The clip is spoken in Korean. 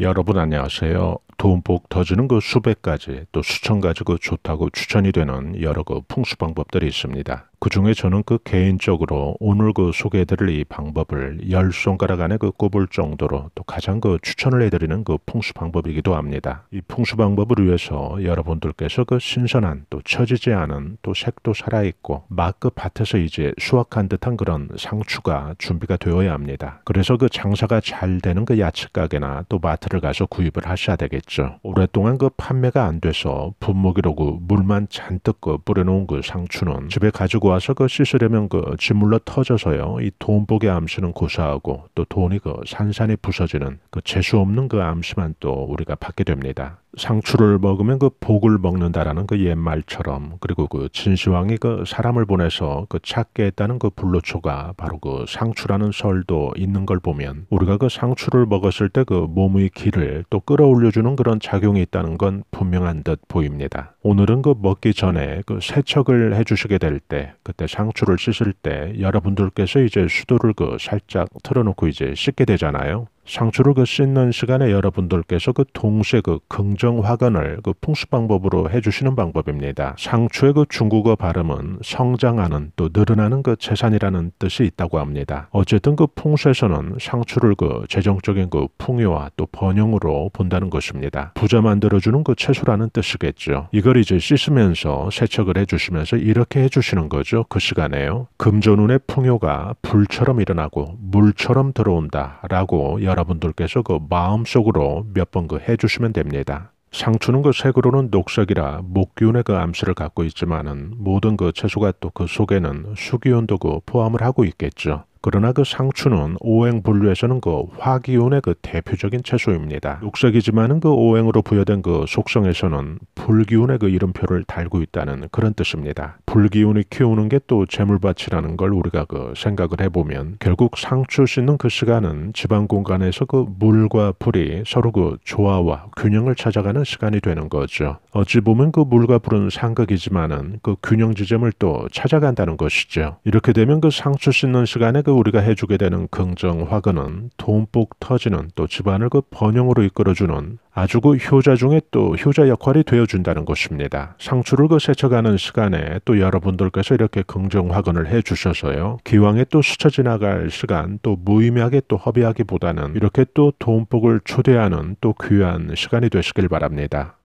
여러분 안녕하세요. 돈복 터지는 그 수백 가지 또 수천 가지 그 좋다고 추천이 되는 여러 그 풍수 방법들이 있습니다. 그 중에 저는 그 개인적으로 오늘 그 소개해드릴 이 방법을 열 손가락 안에 그 꼽을 정도로 또 가장 그 추천을 해드리는 그 풍수 방법이기도 합니다. 이 풍수 방법을 위해서 여러분들께서 그 신선한 또 처지지 않은 또 색도 살아있고 막 그 밭에서 이제 수확한 듯한 그런 상추가 준비가 되어야 합니다. 그래서 그 장사가 잘 되는 그 야채 가게나 또 마트를 가서 구입을 하셔야 되겠죠. 오랫동안 그 판매가 안 돼서 분무기로 그 물만 잔뜩 그 뿌려놓은 그 상추는 집에 가지고 구하서 그 씻으려면 그지물러 터져서요. 이 돈복의 암시는 고사하고 또 돈이 그 산산이 부서지는 그 재수 없는 그 암시만 또 우리가 받게 됩니다. 상추를 먹으면 그 복을 먹는다라는 그 옛말처럼 그리고 그 진시황이 그 사람을 보내서 그 찾게 했다는 그 불로초가 바로 그 상추라는 설도 있는 걸 보면 우리가 그 상추를 먹었을 때 그 몸의 기를 또 끌어올려주는 그런 작용이 있다는 건 분명한 듯 보입니다. 오늘은 그 먹기 전에 그 세척을 해주시게 될 때 그때 상추를 씻을 때 여러분들께서 이제 수도를 그 살짝 틀어놓고 이제 씻게 되잖아요. 상추를 그 씻는 시간에 여러분들께서 그 동시에 그 긍정 화관을 그풍수 방법으로 해주시는 방법입니다. 상추의 그 중국어 발음은 성장하는 또 늘어나는 그 재산이라는 뜻이 있다고 합니다. 어쨌든 그 풍수에서는 상추를 그 재정적인 그 풍요와 또 번영으로 본다는 것입니다. 부자 만들어주는 그 채소라는 뜻이겠죠. 이걸 이제 씻으면서 세척을 해주시면서 이렇게 해주시는 거죠. 그 시간에요. 금전운의 풍요가 불처럼 일어나고 물처럼 들어온다라고 여러 여러분들께서 그 마음속으로 몇 번 그 해주시면 됩니다. 상추는 그 색으로는 녹색이라 목기운의 그 암시를 갖고 있지만은 모든 그 채소가 또 그 속에는 수기운도 그 포함을 하고 있겠죠. 그러나 그 상추는 오행 분류에서는 그 화기운의 그 대표적인 채소입니다. 녹색이지만은 그 오행으로 부여된 그 속성에서는 불기운의 그 이름표를 달고 있다는 그런 뜻입니다. 불기운이 키우는 게 또 재물밭이라는 걸 우리가 그 생각을 해보면 결국 상추 씻는 그 시간은 지방 공간에서 그 물과 불이 서로 그 조화와 균형을 찾아가는 시간이 되는 거죠. 어찌 보면 그 물과 불은 상극이지만은 그 균형 지점을 또 찾아간다는 것이죠. 이렇게 되면 그 상추 씻는 시간에 그 우리가 해주게 되는 긍정 화근은 돈복 터지는 또 집안을 그 번영으로 이끌어주는 아주 그 효자 중에 또 효자 역할이 되어준다는 것입니다. 상추를 그 세척하는 시간에 또 여러분들께서 이렇게 긍정 화근을 해주셔서요. 기왕에 또 스쳐 지나갈 시간 또 무의미하게 또 허비하기보다는 이렇게 또 돈복을 초대하는 또 귀한 시간이 되시길 바랍니다.